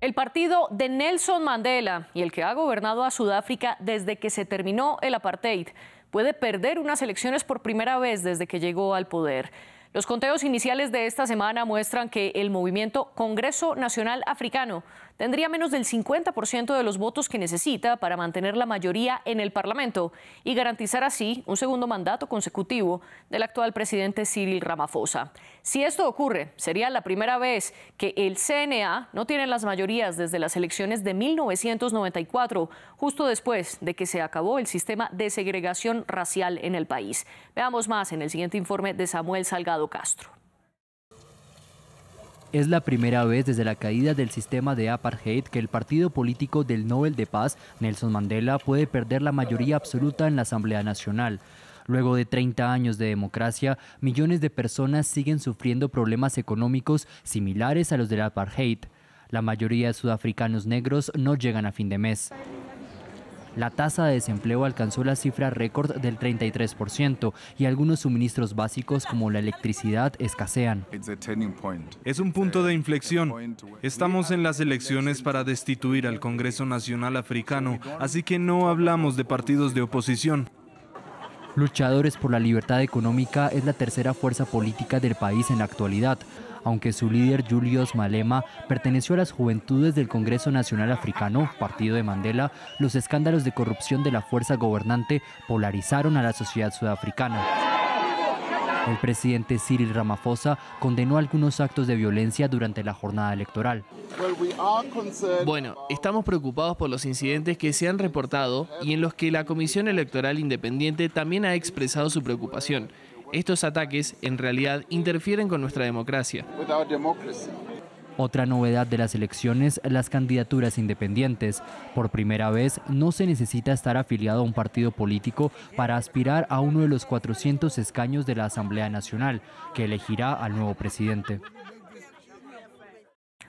El partido de Nelson Mandela y el que ha gobernado a Sudáfrica desde que se terminó el apartheid puede perder unas elecciones por primera vez desde que llegó al poder. Los conteos iniciales de esta semana muestran que el movimiento Congreso Nacional Africano tendría menos del 50% de los votos que necesita para mantener la mayoría en el Parlamento y garantizar así un segundo mandato consecutivo del actual presidente Cyril Ramaphosa. Si esto ocurre, sería la primera vez que el CNA no tiene las mayorías desde las elecciones de 1994, justo después de que se acabó el sistema de segregación racial en el país. Veamos más en el siguiente informe de Samuel Salgado Castro. Es la primera vez desde la caída del sistema de apartheid que el partido político del Nobel de Paz, Nelson Mandela, puede perder la mayoría absoluta en la Asamblea Nacional. Luego de 30 años de democracia, millones de personas siguen sufriendo problemas económicos similares a los del apartheid. La mayoría de sudafricanos negros no llegan a fin de mes. La tasa de desempleo alcanzó la cifra récord del 33% y algunos suministros básicos como la electricidad escasean. Es un punto de inflexión. Estamos en las elecciones para destituir al Congreso Nacional Africano, así que no hablamos de partidos de oposición. Luchadores por la libertad económica es la tercera fuerza política del país en la actualidad aunque su líder Julius Malema perteneció a las juventudes del Congreso Nacional Africano, partido de Mandela, los escándalos de corrupción de la fuerza gobernante polarizaron a la sociedad sudafricana. El presidente Cyril Ramaphosa condenó algunos actos de violencia durante la jornada electoral. Bueno, estamos preocupados por los incidentes que se han reportado y en los que la Comisión Electoral Independiente también ha expresado su preocupación. Estos ataques en realidad interfieren con nuestra democracia. Otra novedad de las elecciones, las candidaturas independientes. Por primera vez, no se necesita estar afiliado a un partido político para aspirar a uno de los 400 escaños de la Asamblea Nacional, que elegirá al nuevo presidente.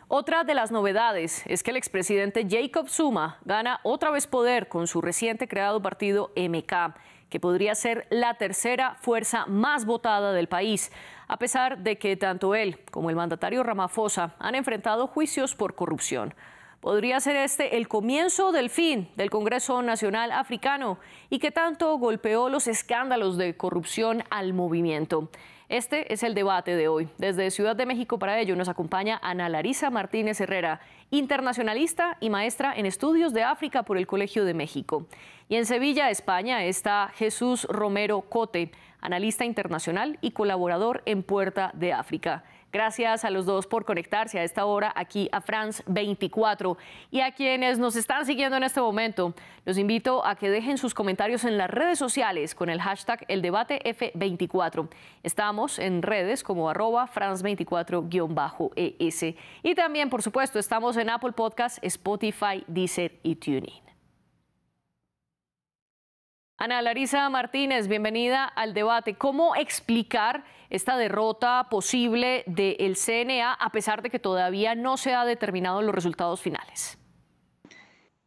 Otra de las novedades es que el expresidente Jacob Zuma gana otra vez poder con su reciente creado partido MK que podría ser la tercera fuerza más votada del país, a pesar de que tanto él como el mandatario Ramafosa han enfrentado juicios por corrupción. Podría ser este el comienzo del fin del Congreso Nacional Africano y que tanto golpeó los escándalos de corrupción al movimiento. Este es el debate de hoy. Desde Ciudad de México para ello nos acompaña Ana Larisa Martínez Herrera internacionalista y maestra en estudios de África por el Colegio de México. Y en Sevilla, España, está Jesús Romero Cote, analista internacional y colaborador en Puerta de África. Gracias a los dos por conectarse a esta hora aquí a France 24. Y a quienes nos están siguiendo en este momento, los invito a que dejen sus comentarios en las redes sociales con el hashtag El Debate F24. Estamos en redes como arroba France24-ES. E y también, por supuesto, estamos en Apple Podcasts, Spotify, Deezer y TuneIn. Ana Larisa Martínez, bienvenida al debate. ¿Cómo explicar esta derrota posible del CNA a pesar de que todavía no se han determinado los resultados finales?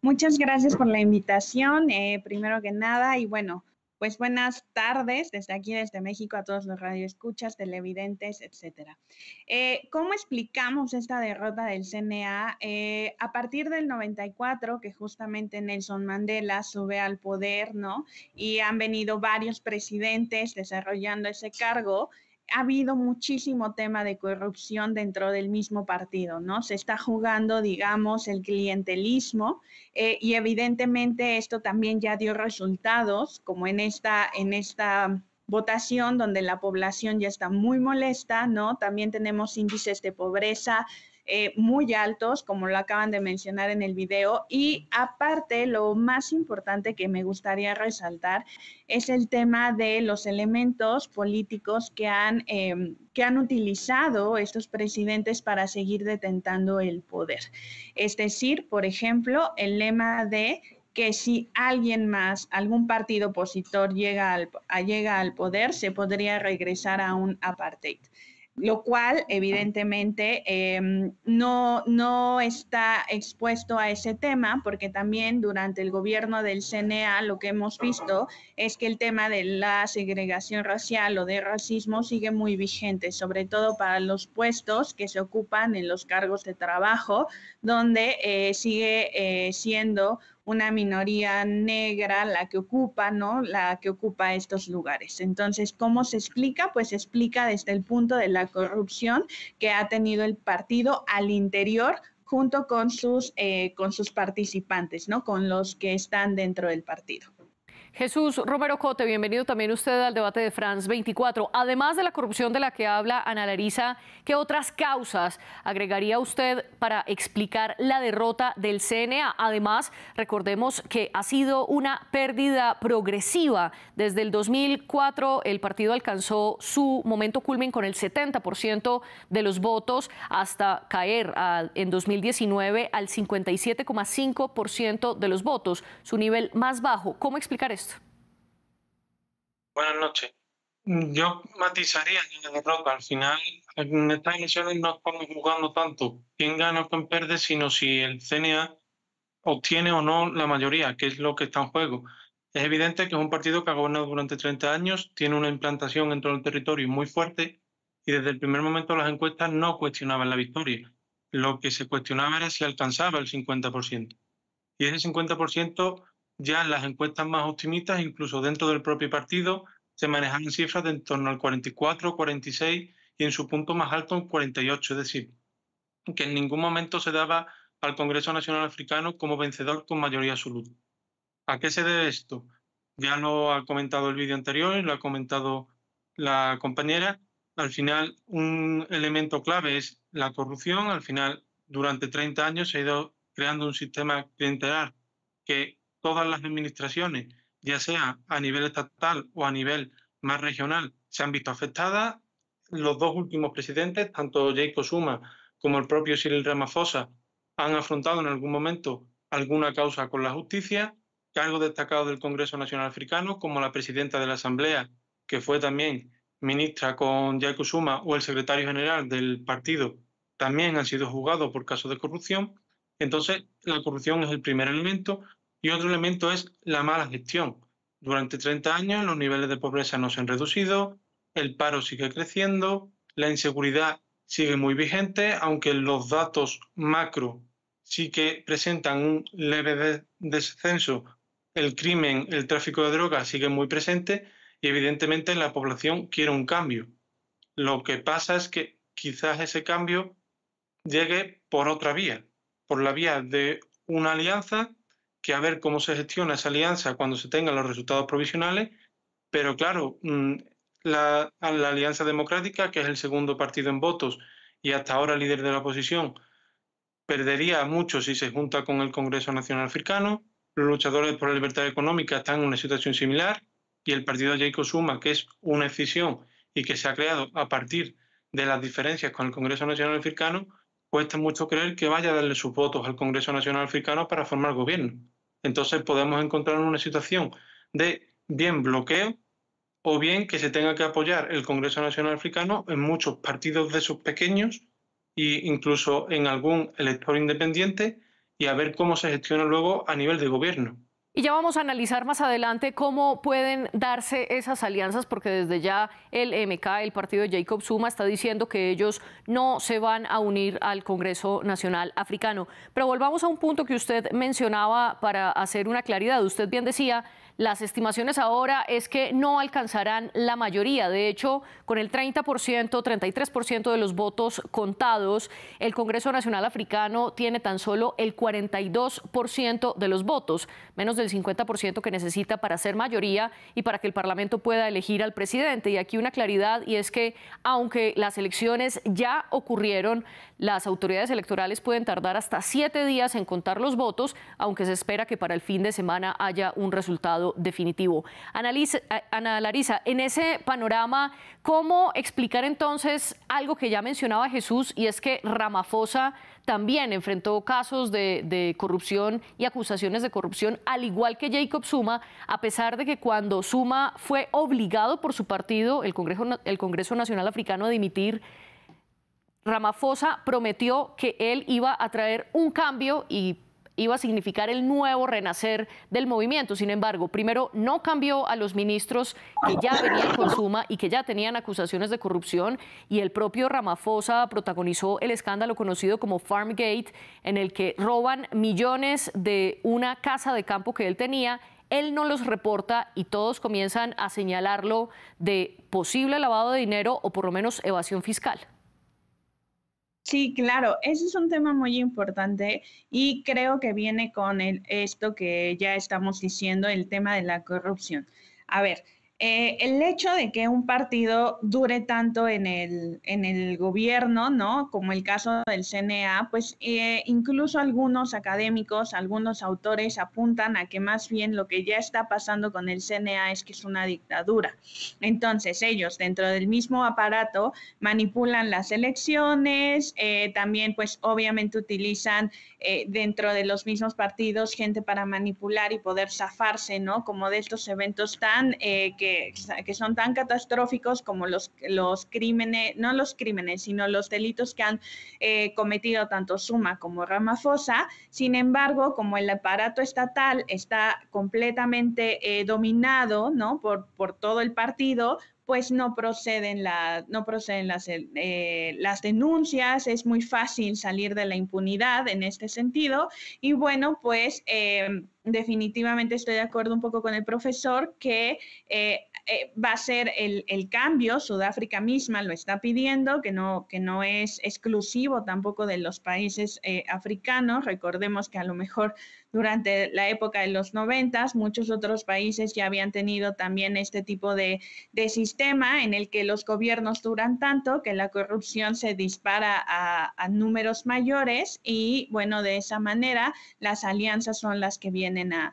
Muchas gracias por la invitación, eh, primero que nada, y bueno, pues buenas tardes desde aquí, desde México, a todos los radioescuchas, televidentes, etcétera. Eh, ¿Cómo explicamos esta derrota del CNA? Eh, a partir del 94, que justamente Nelson Mandela sube al poder, ¿no? Y han venido varios presidentes desarrollando ese cargo ha habido muchísimo tema de corrupción dentro del mismo partido, ¿no? Se está jugando, digamos, el clientelismo eh, y evidentemente esto también ya dio resultados, como en esta, en esta votación donde la población ya está muy molesta, ¿no? También tenemos índices de pobreza eh, muy altos, como lo acaban de mencionar en el video. Y aparte, lo más importante que me gustaría resaltar es el tema de los elementos políticos que han, em, utilizado estos presidentes para seguir detentando el poder. Es decir, por ejemplo, el lema de que si alguien más, algún partido opositor llega llega al poder, se podría regresar a un apartheid lo cual evidentemente em, no, está expuesto a ese tema, porque también durante el gobierno del CNA lo que hemos visto es que el tema de la segregación racial o de racismo sigue muy vigente, sobre todo para los puestos que se ocupan en los cargos de trabajo, donde eh, sigue eh, siendo una minoría negra la que ocupa, ¿no? La que ocupa estos lugares. Entonces, ¿cómo se explica? Pues se explica desde el punto de la corrupción que ha tenido el partido al interior junto con sus, eh, con sus participantes, ¿no? Con los que están dentro del partido. Jesús Romero Cote, bienvenido también usted al debate de France 24. Además de la corrupción de la que habla Ana Larisa, ¿qué otras causas agregaría usted para explicar la derrota del CNA? Además, recordemos que ha sido una pérdida progresiva. Desde el 2004 el partido alcanzó su momento culmen con el 70% de los votos hasta caer en 2019 al 57,5% de los votos, su nivel más bajo. ¿Cómo explicar esto? Buenas noches. Yo matizaría en la Al final, en estas elecciones no estamos jugando tanto quién gana o quién pierde, sino si el CNA obtiene o no la mayoría, que es lo que está en juego. Es evidente que es un partido que ha gobernado durante 30 años, tiene una implantación en todo el territorio muy fuerte y desde el primer momento las encuestas no cuestionaban la victoria. Lo que se cuestionaba era si alcanzaba el 50%. Y ese 50% ya en las encuestas más optimistas, incluso dentro del propio partido, se manejaban cifras de en torno al 44, 46 y en su punto más alto 48, es decir, que en ningún momento se daba al Congreso Nacional Africano como vencedor con mayoría absoluta. ¿A qué se debe esto? Ya lo ha comentado el vídeo anterior y lo ha comentado la compañera. Al final, un elemento clave es la corrupción. Al final, durante 30 años se ha ido creando un sistema clientelar que todas las administraciones, ya sea a nivel estatal o a nivel más regional, se han visto afectadas. Los dos últimos presidentes, tanto Jacob Zuma como el propio Cyril Ramaphosa, han afrontado en algún momento alguna causa con la justicia. Cargos destacados del Congreso Nacional Africano, como la presidenta de la Asamblea, que fue también ministra con Jacob Zuma, o el secretario general del partido, también han sido juzgados por casos de corrupción. Entonces, la corrupción es el primer elemento, y otro elemento es la mala gestión. Durante 30 años los niveles de pobreza no se han reducido, el paro sigue creciendo, la inseguridad sigue muy vigente, aunque los datos macro sí que presentan un leve descenso, el crimen, el tráfico de drogas sigue muy presente y evidentemente la población quiere un cambio. Lo que pasa es que quizás ese cambio llegue por otra vía, por la vía de una alianza que a ver cómo se gestiona esa alianza cuando se tengan los resultados provisionales, pero claro, mm, la, Alianza Democrática, que es el segundo partido en votos y hasta ahora líder de la oposición, perdería mucho si se junta con el Congreso Nacional Africano, los luchadores por la libertad económica están en una situación similar y el partido Jacob Suma, que es una escisión y que se ha creado a partir de las diferencias con el Congreso Nacional Africano, cuesta mucho creer que vaya a darle sus votos al Congreso Nacional Africano para formar gobierno. Entonces podemos encontrar una situación de bien bloqueo o bien que se tenga que apoyar el Congreso Nacional Africano en muchos partidos de sus pequeños e incluso en algún elector independiente y a ver cómo se gestiona luego a nivel de gobierno. Y ya vamos a analizar más adelante cómo pueden darse esas alianzas, porque desde ya el MK, el partido de Jacob Zuma, está diciendo que ellos no se van a unir al Congreso Nacional Africano. Pero volvamos a un punto que usted mencionaba para hacer una claridad. Usted bien decía las estimaciones ahora es que no alcanzarán la mayoría. De hecho, con el 30%, 33% de los votos contados, el Congreso Nacional Africano tiene tan solo el 42% de los votos, menos del 50% que necesita para ser mayoría y para que el Parlamento pueda elegir al presidente. Y aquí una claridad y es que aunque las elecciones ya ocurrieron, las autoridades electorales pueden tardar hasta siete días en contar los votos, aunque se espera que para el fin de semana haya un resultado definitivo. Ana Larisa, en ese panorama, ¿cómo explicar entonces algo que ya mencionaba Jesús y es que Ramafosa también enfrentó casos de, corrupción y acusaciones de corrupción, al igual que Jacob Zuma, a pesar de que cuando Zuma fue obligado por su partido, el Congreso, el Congreso Nacional Africano, a dimitir, Ramafosa prometió que él iba a traer un cambio y iba a significar el nuevo renacer del movimiento. Sin embargo, primero no cambió a los ministros que ya venían con Suma y que ya tenían acusaciones de corrupción y el propio Ramafosa protagonizó el escándalo conocido como Farmgate en el que roban millones de una casa de campo que él tenía él no los reporta y todos comienzan a señalarlo de posible lavado de dinero o por lo menos evasión fiscal. Sí, claro, ese es un tema muy importante y creo que viene con el, esto que ya estamos diciendo, el tema de la corrupción. A ver, eh, el hecho de que un partido dure tanto en el, en el gobierno, ¿no? Como el caso del CNA, pues eh, incluso algunos académicos, algunos autores apuntan a que más bien lo que ya está pasando con el CNA es que es una dictadura. Entonces ellos dentro del mismo aparato manipulan las elecciones, eh, también pues obviamente utilizan dentro de los mismos partidos gente para manipular y poder zafarse, ¿no? Como de estos eventos tan que que, son tan catastróficos como los, los crímenes, no los crímenes, sino los delitos que han eh, cometido tanto Suma como Ramafosa. Sin embargo, como el aparato estatal está completamente eh, dominado ¿no? por, por todo el partido, pues no proceden, no proceden las, eh, eh, las denuncias, es muy fácil salir de la impunidad en este sentido. Y bueno, pues eh, definitivamente estoy de acuerdo un poco con el profesor que... Eh, va a ser el, cambio, Sudáfrica misma lo está pidiendo, que no, que no es exclusivo tampoco de los países eh, africanos. Recordemos que a lo mejor durante la época de los noventas muchos otros países ya habían tenido también este tipo de, sistema en el que los gobiernos duran tanto que la corrupción se dispara a, números mayores y bueno, de esa manera las alianzas son las que vienen a,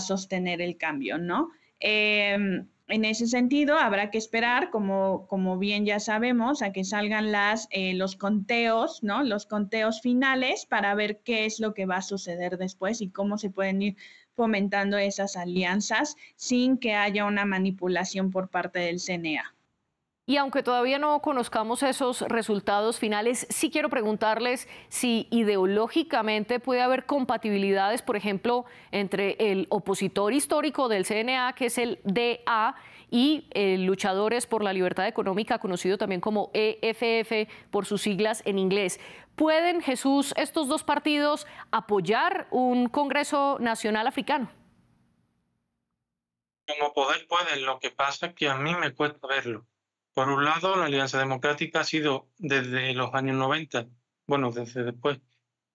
sostener el cambio, ¿no? Em, en ese sentido, habrá que esperar, como, como bien ya sabemos, a que salgan las, eh, los conteos, ¿no? Los conteos finales para ver qué es lo que va a suceder después y cómo se pueden ir fomentando esas alianzas sin que haya una manipulación por parte del CNA. Y aunque todavía no conozcamos esos resultados finales, sí quiero preguntarles si ideológicamente puede haber compatibilidades, por ejemplo, entre el opositor histórico del CNA, que es el DA, y el eh, Luchadores por la Libertad Económica, conocido también como EFF por sus siglas en inglés. ¿Pueden, Jesús, estos dos partidos apoyar un Congreso Nacional Africano? Como poder pueden, lo que pasa es que a mí me cuesta verlo. Por un lado, la Alianza Democrática ha sido desde los años 90, bueno, desde después,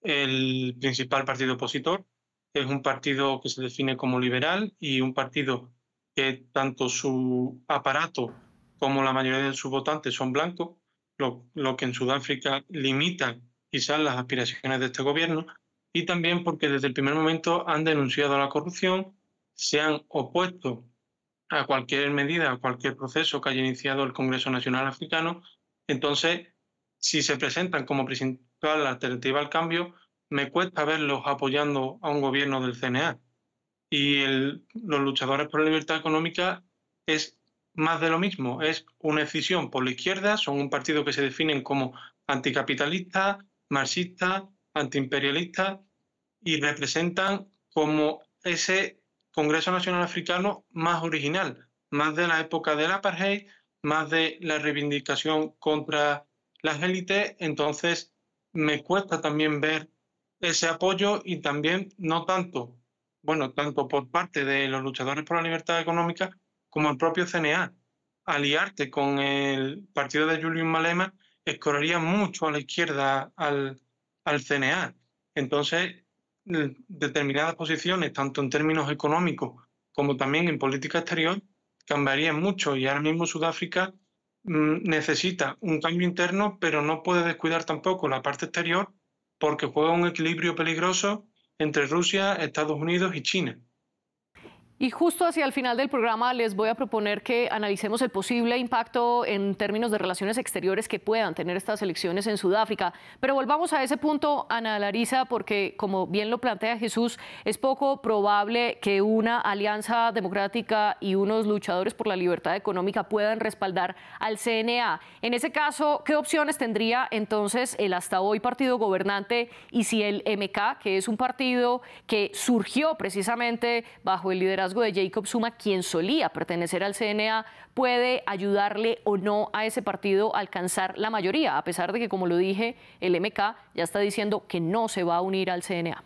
el principal partido opositor. Es un partido que se define como liberal y un partido que tanto su aparato como la mayoría de sus votantes son blancos, lo, que en Sudáfrica limita quizás las aspiraciones de este gobierno, y también porque desde el primer momento han denunciado la corrupción, se han opuesto a cualquier medida, a cualquier proceso que haya iniciado el Congreso Nacional Africano, entonces, si se presentan como principal alternativa al cambio, me cuesta verlos apoyando a un gobierno del CNA. Y los luchadores por la libertad económica es más de lo mismo, es una decisión por la izquierda, son un partido que se definen como anticapitalista, marxista, antiimperialista y representan como ese Congreso Nacional Africano más original, más de la época del apartheid, más de la reivindicación contra las élites, entonces me cuesta también ver ese apoyo y también no tanto, bueno, tanto por parte de los luchadores por la libertad económica como el propio CNA. Aliarte con el partido de Julius Malema escorrería mucho a la izquierda al, al CNA. Entonces, determinadas posiciones, tanto en términos económicos como también en política exterior, cambiarían mucho y ahora mismo Sudáfrica mm, necesita un cambio interno, pero no puede descuidar tampoco la parte exterior porque juega un equilibrio peligroso entre Rusia, Estados Unidos y China. Y justo hacia el final del programa les voy a proponer que analicemos el posible impacto en términos de relaciones exteriores que puedan tener estas elecciones en Sudáfrica. Pero volvamos a ese punto, Ana Larisa, porque como bien lo plantea Jesús, es poco probable que una alianza democrática y unos luchadores por la libertad económica puedan respaldar al CNA. En ese caso, ¿qué opciones tendría entonces el hasta hoy partido gobernante y si el MK, que es un partido que surgió precisamente bajo el liderazgo de Jacob Zuma, quien solía pertenecer al CNA, puede ayudarle o no a ese partido a alcanzar la mayoría, a pesar de que, como lo dije, el MK ya está diciendo que no se va a unir al CNA.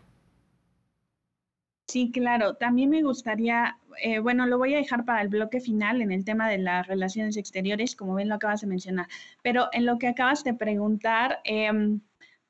Sí, claro. También me gustaría, eh, bueno, lo voy a dejar para el bloque final en el tema de las relaciones exteriores, como bien lo acabas de mencionar, pero en lo que acabas de preguntar... Em,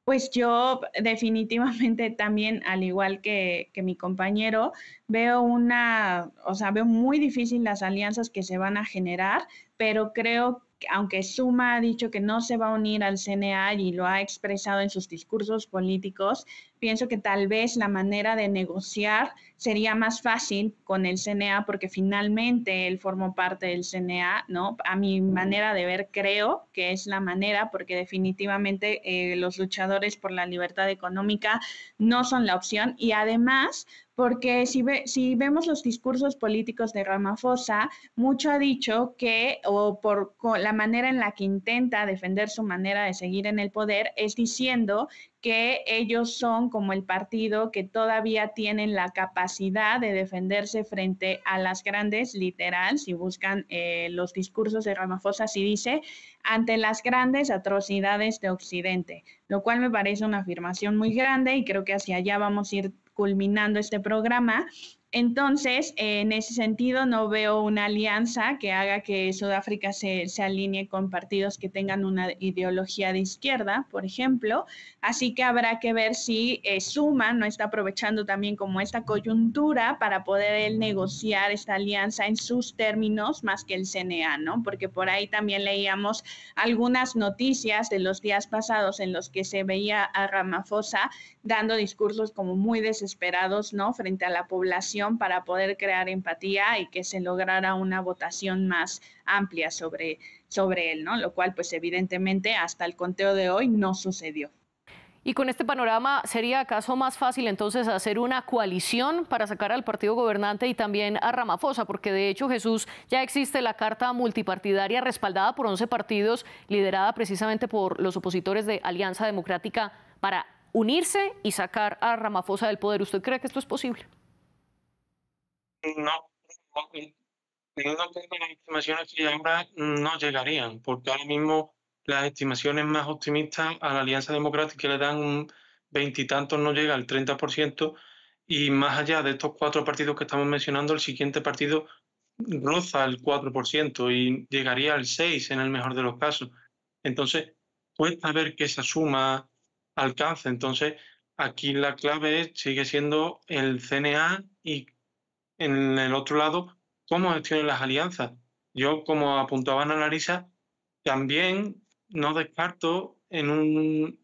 pues yo definitivamente también, al igual que, mi compañero, veo una, o sea, veo muy difícil las alianzas que se van a generar, pero creo que aunque Suma ha dicho que no se va a unir al CNA y lo ha expresado en sus discursos políticos, pienso que tal vez la manera de negociar sería más fácil con el CNA porque finalmente él formó parte del CNA, ¿no? A mi manera de ver, creo que es la manera porque definitivamente eh, los luchadores por la libertad económica no son la opción y además porque si, si vemos los discursos políticos de Ramaphosa, mucho ha dicho que, o por la manera en la que intenta defender su manera de seguir en el poder, es diciendo que ellos son como el partido que todavía tienen la capacidad de defenderse frente a las grandes, literal, si buscan eh, los discursos de Ramaphosa, si dice, ante las grandes atrocidades de Occidente, lo cual me parece una afirmación muy grande y creo que hacia allá vamos a ir culminando este programa. Entonces, en ese sentido, no veo una alianza que haga que Sudáfrica se, alinee con partidos que tengan una ideología de izquierda, por ejemplo. Así que habrá que ver si eh, Suma no está aprovechando también como esta coyuntura para poder negociar esta alianza en sus términos más que el CNA, ¿no? Porque por ahí también leíamos algunas noticias de los días pasados en los que se veía a Ramaphosa dando discursos como muy desesperados, ¿no? Frente a la población para poder crear empatía y que se lograra una votación más amplia sobre, sobre él, ¿no? Lo cual, pues evidentemente, hasta el conteo de hoy no sucedió. Y con este panorama, ¿sería acaso más fácil entonces hacer una coalición para sacar al partido gobernante y también a Ramafosa? Porque de hecho, Jesús, ya existe la carta multipartidaria respaldada por 11 partidos, liderada precisamente por los opositores de Alianza Democrática para unirse y sacar a Ramafosa del poder. ¿Usted cree que esto es posible? no, teniendo cuenta las estimaciones que ahora no llegarían, porque ahora mismo las estimaciones más optimistas a la Alianza Democrática le dan un veintitantos, no llega al 30%, y más allá de estos cuatro partidos que estamos mencionando, el siguiente partido roza el 4% y llegaría al 6% en el mejor de los casos. Entonces, cuesta ver que esa suma alcance. Entonces, aquí la clave sigue siendo el CNA y en el otro lado, cómo gestionen las alianzas. Yo, como apuntaba Ana Larisa, también no descarto en un,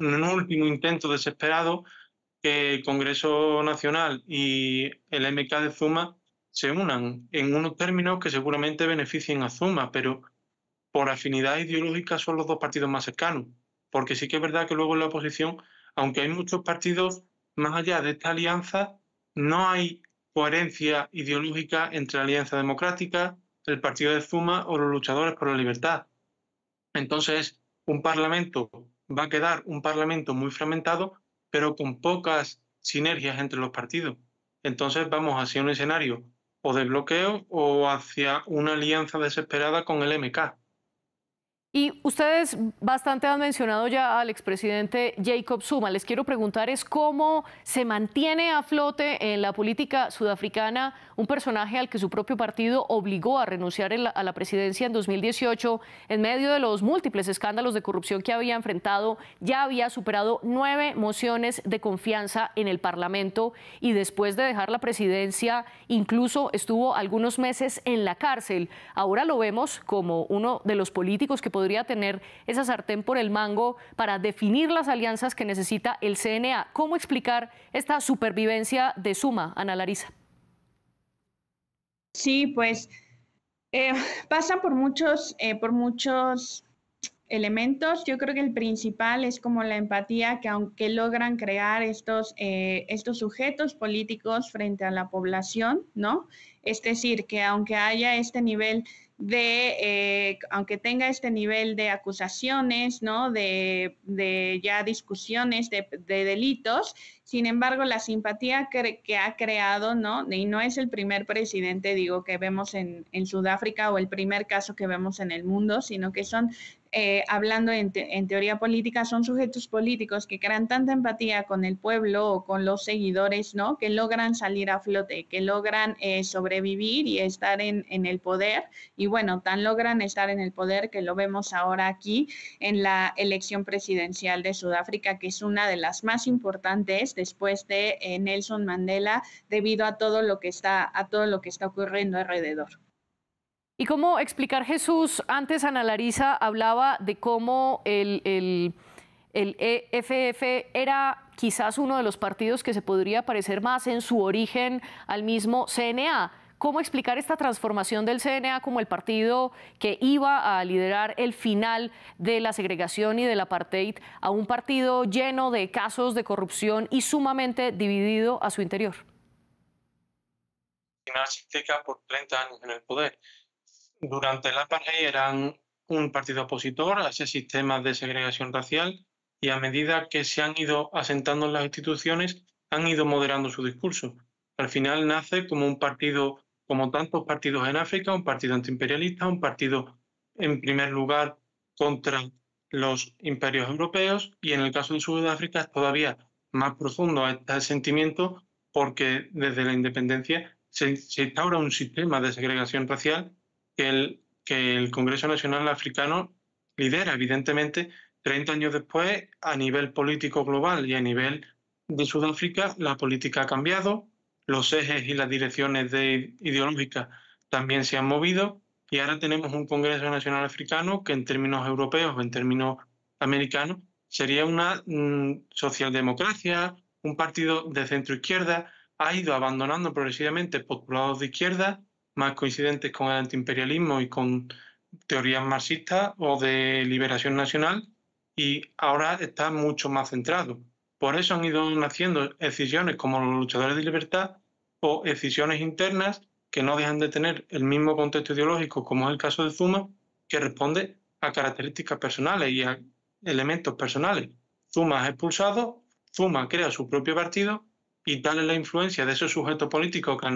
en un último intento desesperado que el Congreso Nacional y el MK de Zuma se unan en unos términos que seguramente beneficien a Zuma, pero por afinidad ideológica son los dos partidos más cercanos. Porque sí que es verdad que luego en la oposición, aunque hay muchos partidos, más allá de esta alianza, no hay coherencia ideológica entre la Alianza Democrática, el Partido de Zuma o los luchadores por la libertad. Entonces, un parlamento va a quedar un parlamento muy fragmentado, pero con pocas sinergias entre los partidos. Entonces vamos hacia un escenario o de bloqueo o hacia una alianza desesperada con el MK. Y ustedes bastante han mencionado ya al expresidente Jacob Zuma. Les quiero preguntar es cómo se mantiene a flote en la política sudafricana un personaje al que su propio partido obligó a renunciar a la presidencia en 2018 en medio de los múltiples escándalos de corrupción que había enfrentado. Ya había superado nueve mociones de confianza en el Parlamento y después de dejar la presidencia incluso estuvo algunos meses en la cárcel. Ahora lo vemos como uno de los políticos que podría tener esa sartén por el mango para definir las alianzas que necesita el CNA. ¿Cómo explicar esta supervivencia de Suma, Ana Larisa? Sí, pues pasa eh, pasan por muchos, eh, por muchos elementos. Yo creo que el principal es como la empatía que aunque logran crear estos, eh, estos sujetos políticos frente a la población, ¿no? Es decir, que aunque haya este nivel de, eh, aunque tenga este nivel de acusaciones, ¿no? De, ya discusiones de, delitos, sin embargo, la simpatía que, ha creado, ¿no? Y no es el primer presidente, digo, que vemos en, en Sudáfrica o el primer caso que vemos en el mundo, sino que son eh, hablando en, teoría política, son sujetos políticos que crean tanta empatía con el pueblo o con los seguidores, ¿no? Que logran salir a flote, que logran eh, sobrevivir y estar en, el poder. Y bueno, tan logran estar en el poder que lo vemos ahora aquí en la elección presidencial de Sudáfrica, que es una de las más importantes después de eh, Nelson Mandela, debido a todo lo que está, a todo lo que está ocurriendo alrededor. Y cómo explicar Jesús, antes Ana Larisa hablaba de cómo el, el, EFF e era quizás uno de los partidos que se podría parecer más en su origen al mismo CNA. ¿Cómo explicar esta transformación del CNA como el partido que iba a liderar el final de la segregación y del apartheid a un partido lleno de casos de corrupción y sumamente dividido a su interior? por en el poder durante la apartheid eran un partido opositor a ese sistema de segregación racial y a medida que se han ido asentando en las instituciones han ido moderando su discurso. Al final nace como un partido, como tantos partidos en África, un partido antiimperialista, un partido en primer lugar contra los imperios europeos y en el caso de Sudáfrica es todavía más profundo este sentimiento porque desde la independencia se instaura un sistema de segregación racial que el, Congreso Nacional Africano lidera, evidentemente, 30 años después, a nivel político global y a nivel de Sudáfrica, la política ha cambiado, los ejes y las direcciones ideológicas también se han movido y ahora tenemos un Congreso Nacional Africano que en términos europeos o en términos americanos sería una mm, socialdemocracia, un partido de centro izquierda, ha ido abandonando progresivamente populados de izquierda más coincidentes con el antiimperialismo y con teorías marxistas o de liberación nacional y ahora está mucho más centrado. Por eso han ido naciendo decisiones como los luchadores de libertad o decisiones internas que no dejan de tener el mismo contexto ideológico como es el caso de Zuma, que responde a características personales y a elementos personales. Zuma es expulsado, Zuma crea su propio partido y tal es la influencia de ese sujeto político que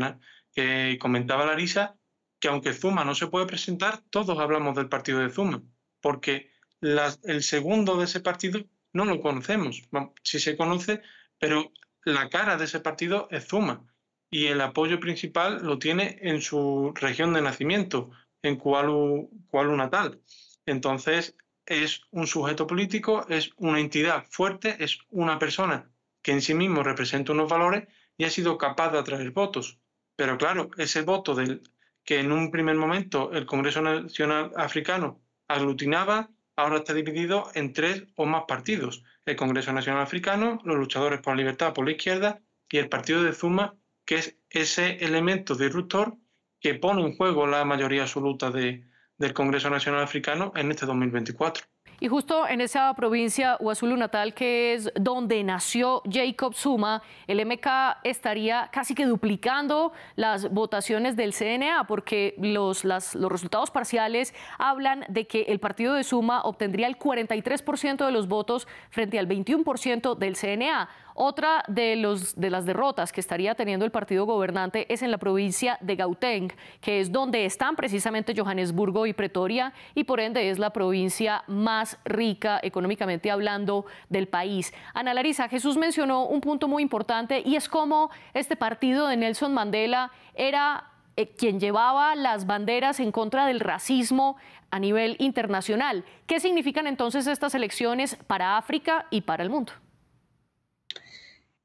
que comentaba Larisa, que aunque Zuma no se puede presentar, todos hablamos del partido de Zuma, porque el segundo de ese partido no lo conocemos. si se conoce, pero la cara de ese partido es Zuma y el apoyo principal lo tiene en su región de nacimiento, en Kualu, Kualu Natal. Entonces, es un sujeto político, es una entidad fuerte, es una persona que en sí mismo representa unos valores y ha sido capaz de atraer votos. Pero claro, ese voto del, que en un primer momento el Congreso Nacional Africano aglutinaba, ahora está dividido en tres o más partidos. El Congreso Nacional Africano, los luchadores por la libertad por la izquierda y el partido de Zuma, que es ese elemento disruptor que pone en juego la mayoría absoluta de, del Congreso Nacional Africano en este 2024. Y justo en esa provincia, Huazulu Natal, que es donde nació Jacob Zuma, el MK estaría casi que duplicando las votaciones del CNA, porque los, los resultados parciales hablan de que el partido de Zuma obtendría el 43% de los votos frente al 21% del CNA. Otra de, las derrotas que estaría teniendo el partido gobernante es en la provincia de Gauteng, que es donde están precisamente Johannesburgo y Pretoria, y por ende es la provincia más rica económicamente hablando del país. Ana Larisa, Jesús mencionó un punto muy importante y es cómo este partido de Nelson Mandela era eh, quien llevaba las banderas en contra del racismo a nivel internacional. ¿Qué significan entonces estas elecciones para África y para el mundo?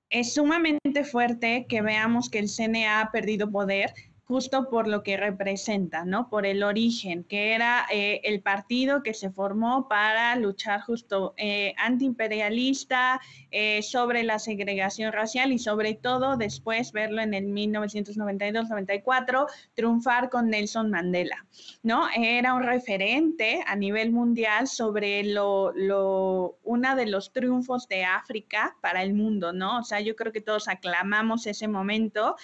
es sumamente fuerte que veamos que el CNA ha perdido poder justo por lo que representa, ¿no? Por el origen, que era eh, el partido que se formó para luchar justo eh, antiimperialista, eh, sobre la segregación racial y sobre todo después verlo en el 1992-94 triunfar con Nelson Mandela, ¿no? Era un referente a nivel mundial sobre lo, una de los triunfos de África para el mundo, ¿no? O sea, yo creo que todos aclamamos ese momento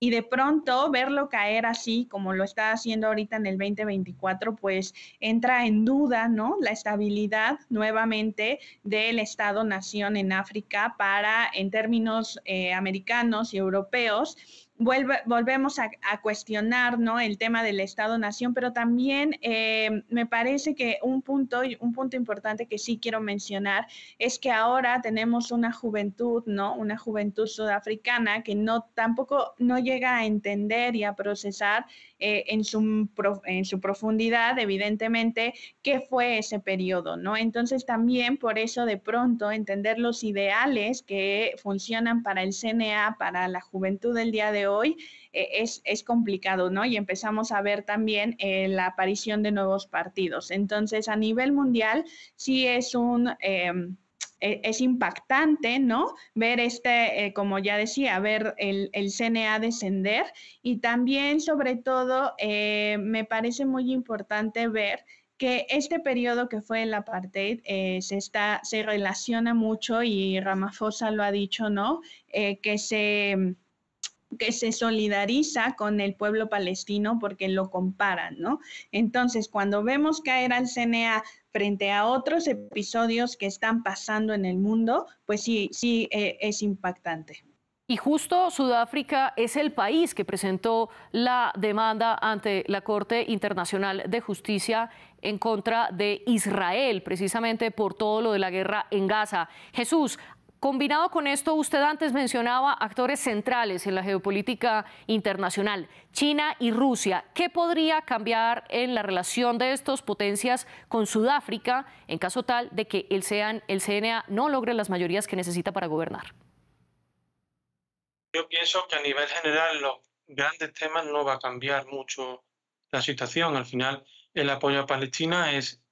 y, de pronto verlo caer así como lo está haciendo ahorita en el 2024, pues entra en duda, ¿no? La estabilidad nuevamente del Estado-nación en África para, en términos eh, americanos y europeos, volvemos a, cuestionar el tema del Estado-Nación, pero también eh, me parece que un punto, un punto importante que sí quiero mencionar es que ahora tenemos una juventud, ¿no? una juventud sudafricana que no, tampoco no llega a entender y a procesar eh, en, su, en su profundidad, evidentemente, qué fue ese periodo, ¿no? Entonces también por eso de pronto entender los ideales que funcionan para el CNA, para la juventud del día de hoy, eh, es, es, complicado, ¿no? Y empezamos a ver también eh, la aparición de nuevos partidos. Entonces, a nivel mundial, sí es un em, e, es impactante, ¿no? Ver este, eh, como ya decía, ver el, el, CNA descender y también, sobre todo, eh, me parece muy importante ver que este periodo que fue el apartheid eh, se, está, se relaciona mucho y Ramaphosa lo ha dicho, ¿no? que se que se solidariza con el pueblo palestino porque lo comparan, ¿no? Entonces, cuando vemos caer al CNA frente a otros episodios que están pasando en el mundo, pues sí, sí eh, es impactante. Y justo Sudáfrica es el país que presentó la demanda ante la Corte Internacional de Justicia en contra de Israel, precisamente por todo lo de la guerra en Gaza. Jesús, Combinado con esto, usted antes mencionaba actores centrales en la geopolítica internacional, China y Rusia. ¿Qué podría cambiar en la relación de estos potencias con Sudáfrica en caso tal de que el, CNA no logre las mayorías que necesita para gobernar? Yo pienso que a nivel general los grandes temas no va a cambiar mucho la situación. Al final, el apoyo a Palestina es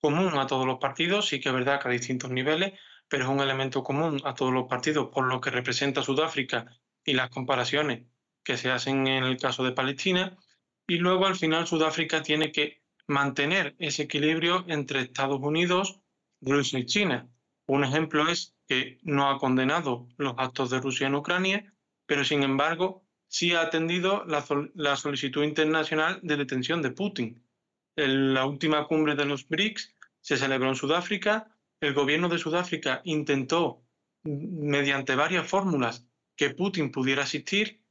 común a todos los partidos, y que es verdad que a distintos niveles, pero es un elemento común a todos los partidos por lo que representa Sudáfrica y las comparaciones que se hacen en el caso de Palestina. Y luego al final Sudáfrica tiene que mantener ese equilibrio entre Estados Unidos, Rusia y China. Un ejemplo es que no ha condenado los actos de Rusia en Ucrania, pero sin embargo sí ha atendido la, solicitud internacional de detención de Putin. la última cumbre de los BRICS se celebró en Sudáfrica el gobierno de Sudáfrica intentó, mm, mediante varias fórmulas, que Putin pudiera asistir,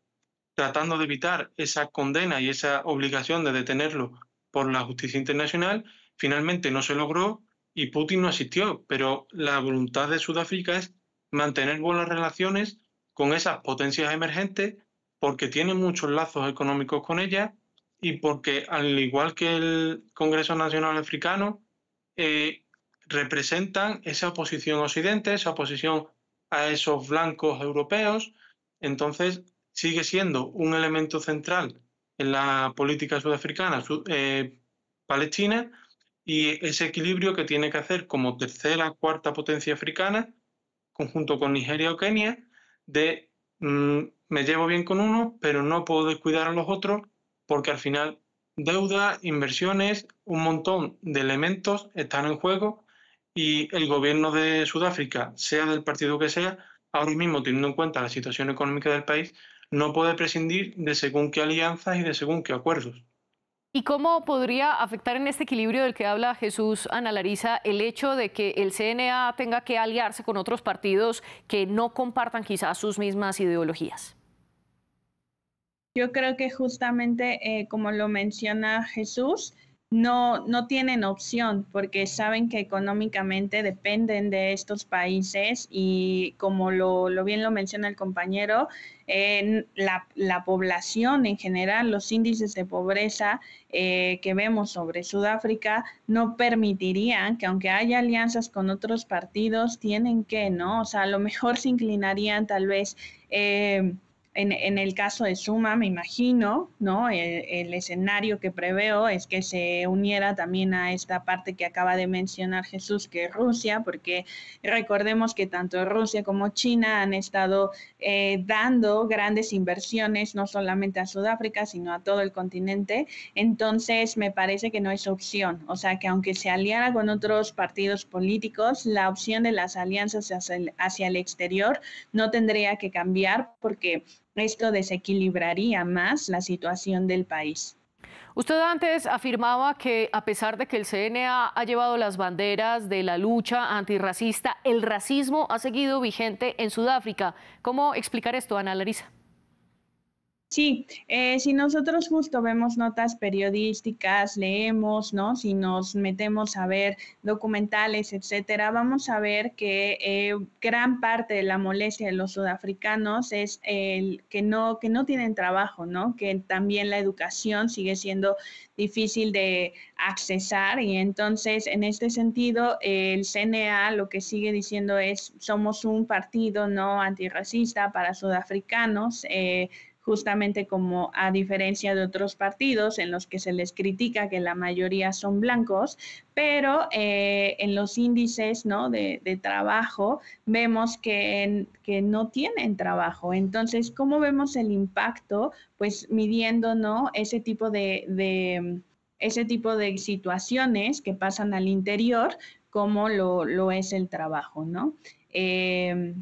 tratando de evitar esa condena y esa obligación de detenerlo por la justicia internacional, finalmente no se logró y Putin no asistió, pero la voluntad de Sudáfrica es mantener buenas relaciones con esas potencias emergentes porque tiene muchos lazos económicos con ellas y porque, al igual que el Congreso Nacional Africano, eh, representan esa oposición occidente, esa oposición a esos blancos europeos. Entonces, sigue siendo un elemento central en la política sudafricana eh, palestina y ese equilibrio que tiene que hacer como tercera, cuarta potencia africana, conjunto con Nigeria o Kenia, de mm, me llevo bien con uno... pero no puedo descuidar a los otros porque al final deuda, inversiones, un montón de elementos están en juego y el gobierno de Sudáfrica, sea del partido que sea, ahora mismo teniendo en cuenta la situación económica del país, no puede prescindir de según qué alianzas y de según qué acuerdos. ¿Y cómo podría afectar en este equilibrio del que habla Jesús Ana Larisa el hecho de que el CNA tenga que aliarse con otros partidos que no compartan quizás sus mismas ideologías? Yo creo que justamente, eh, como lo menciona Jesús, no, no tienen opción porque saben que económicamente dependen de estos países y como lo, bien lo menciona el compañero, la, población en general, los índices de pobreza eh, que vemos sobre Sudáfrica no permitirían que aunque haya alianzas con otros partidos, tienen que, ¿no? O sea, a lo mejor se inclinarían tal vez... Eh, en, el caso de Suma, me imagino, ¿no? Eh, el, escenario que preveo es que se uniera también a esta parte que acaba de mencionar Jesús, que es Rusia, porque recordemos que tanto Rusia como China han estado eh, dando grandes inversiones, no solamente a Sudáfrica, sino a todo el continente. Entonces, me parece que no es opción. O sea, que aunque se aliara con otros partidos políticos, la opción de las alianzas hacia hacia el exterior no tendría que cambiar porque esto desequilibraría más la situación del país. Usted antes afirmaba que a pesar de que el CNA ha llevado las banderas de la lucha antirracista, el racismo ha seguido vigente en Sudáfrica. ¿Cómo explicar esto, Ana Larisa? Sí, eh, si nosotros justo vemos notas periodísticas, leemos, ¿no? Si nos metemos a ver documentales, etcétera, vamos a ver que eh, gran parte de la molestia de los sudafricanos es el que no, que no tienen trabajo, ¿no? Que también la educación sigue siendo difícil de accesar y entonces en este sentido el CNA lo que sigue diciendo es somos un partido no antirracista para sudafricanos eh, justamente como a diferencia de otros partidos en los que se les critica que la mayoría son blancos, pero eh, en los índices ¿no? de, trabajo vemos que, que, no tienen trabajo. Entonces, ¿cómo vemos el impacto? Pues midiendo ¿no? ese tipo de, ese tipo de situaciones que pasan al interior, como lo, es el trabajo, ¿no? Eh,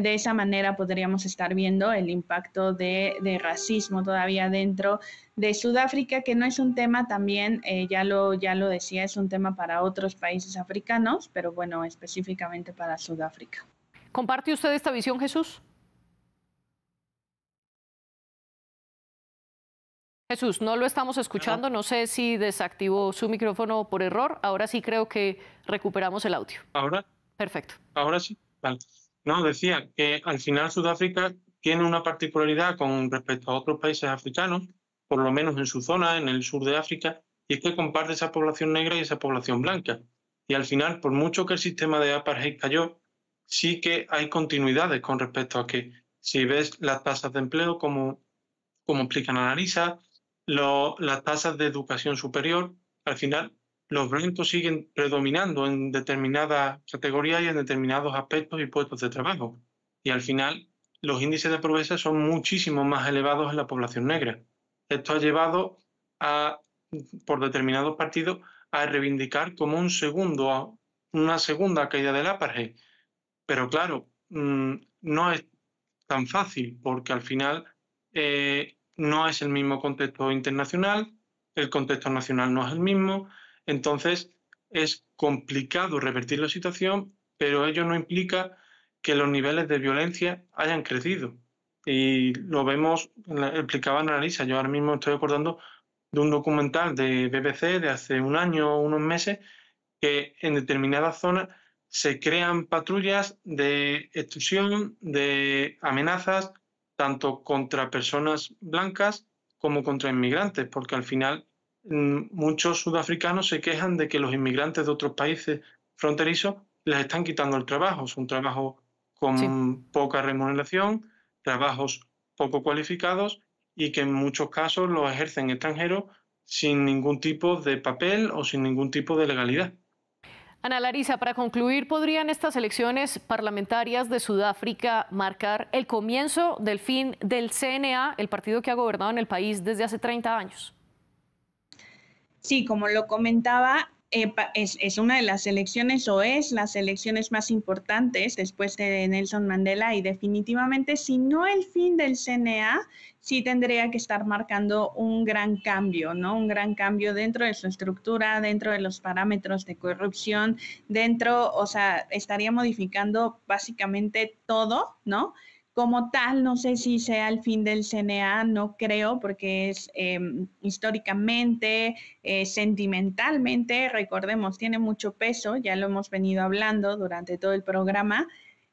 de esa manera podríamos estar viendo el impacto de, racismo todavía dentro de Sudáfrica, que no es un tema también, eh, ya, lo, ya lo decía, es un tema para otros países africanos, pero bueno, específicamente para Sudáfrica. ¿Comparte usted esta visión, Jesús? Jesús, no lo estamos escuchando, no sé si desactivó su micrófono por error, ahora sí creo que recuperamos el audio. ¿Ahora? Perfecto. Ahora sí, vale. No, decía que al final Sudáfrica tiene una particularidad con respecto a otros países africanos, por lo menos en su zona, en el sur de África, y es que comparte esa población negra y esa población blanca. Y al final, por mucho que el sistema de apartheid cayó, sí que hay continuidades con respecto a que si ves las tasas de empleo, como, como explican Analisa, las tasas de educación superior, al final los violentos siguen predominando en determinadas categorías y en determinados aspectos y puestos de trabajo. Y al final, los índices de pobreza son muchísimo más elevados en la población negra. Esto ha llevado a, por determinados partidos a reivindicar como un segundo, una segunda caída del apartheid. Pero claro, mm, no es tan fácil porque al final eh, no es el mismo contexto internacional, el contexto nacional no es el mismo, entonces, es complicado revertir la situación, pero ello no implica que los niveles de violencia hayan crecido. Y lo vemos, explicaba Analisa, yo ahora mismo estoy acordando de un documental de BBC de hace un año o unos meses, que en determinadas zonas se crean patrullas de extorsión, de amenazas, tanto contra personas blancas como contra inmigrantes, porque al final Mm, muchos sudafricanos se quejan de que los inmigrantes de otros países fronterizos les están quitando el trabajo. Es un trabajo con poca remuneración, trabajos poco cualificados y que en muchos casos los ejercen extranjeros sin ningún tipo de papel o sin ningún tipo de legalidad. Ana Larisa, para concluir, ¿podrían estas elecciones parlamentarias de Sudáfrica marcar el comienzo del fin del CNA, el partido que ha gobernado en el país desde hace 30 años? Sí, como lo comentaba, eh, es, es, una de las elecciones o es las elecciones más importantes después de Nelson Mandela y definitivamente si no el fin del CNA, sí tendría que estar marcando un gran cambio, ¿no? Un gran cambio dentro de su estructura, dentro de los parámetros de corrupción, dentro, o sea, estaría modificando básicamente todo, ¿no? como tal, no sé si sea el fin del CNA, no creo, porque es em, históricamente, eh, sentimentalmente, recordemos, tiene mucho peso, ya lo hemos venido hablando durante todo el programa.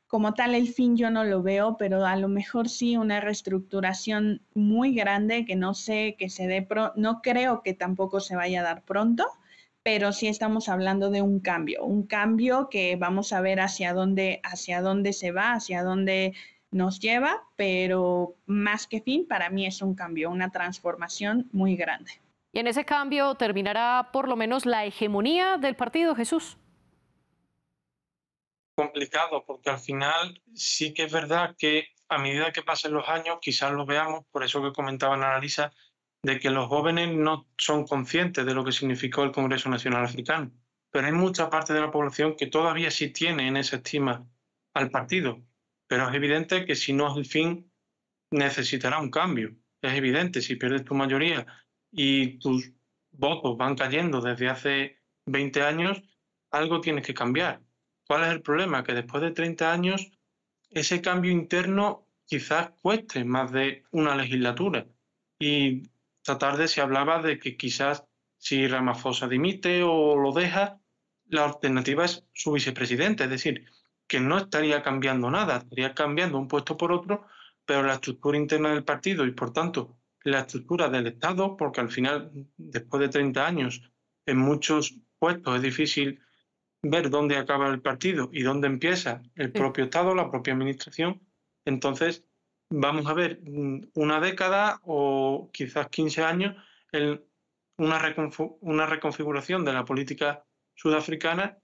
Como tal, el fin yo no lo veo, pero a lo mejor sí una reestructuración muy grande que no sé que se dé, pro no creo que tampoco se vaya a dar pronto, pero sí estamos hablando de un cambio, un cambio que vamos a ver hacia dónde, hacia dónde se va, hacia dónde nos lleva, pero más que fin, para mí es un cambio, una transformación muy grande. Y en ese cambio terminará por lo menos la hegemonía del partido, Jesús. Complicado, porque al final sí que es verdad que a medida que pasen los años, quizás lo veamos, por eso que comentaba Analisa, de que los jóvenes no son conscientes de lo que significó el Congreso Nacional Africano. Pero hay mucha parte de la población que todavía sí tiene en esa estima al partido, pero es evidente que si no es el fin, necesitará un cambio. Es evidente, si pierdes tu mayoría y tus votos van cayendo desde hace 20 años, algo tienes que cambiar. ¿Cuál es el problema? Que después de 30 años, ese cambio interno quizás cueste más de una legislatura. Y esta tarde se hablaba de que quizás si Ramaphosa dimite o lo deja, la alternativa es su vicepresidente. Es decir, que no estaría cambiando nada, estaría cambiando un puesto por otro, pero la estructura interna del partido y por tanto la estructura del Estado, porque al final, después de 30 años, en muchos puestos es difícil ver dónde acaba el partido y dónde empieza el propio Estado, la propia administración. Entonces, vamos a ver mm, una década o quizás 15 años en una, una reconfiguración de la política sudafricana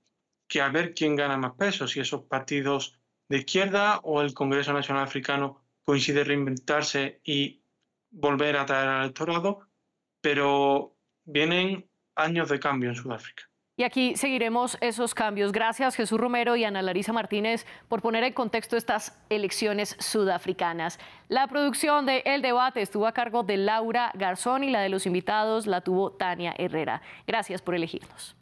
que a ver quién gana más peso, si esos partidos de izquierda o el Congreso Nacional Africano coincide reinventarse y volver a traer al electorado, pero vienen años de cambio en Sudáfrica. Y aquí seguiremos esos cambios. Gracias Jesús Romero y Ana Larisa Martínez por poner en contexto estas elecciones sudafricanas. La producción de El Debate estuvo a cargo de Laura Garzón y la de los invitados la tuvo Tania Herrera. Gracias por elegirnos.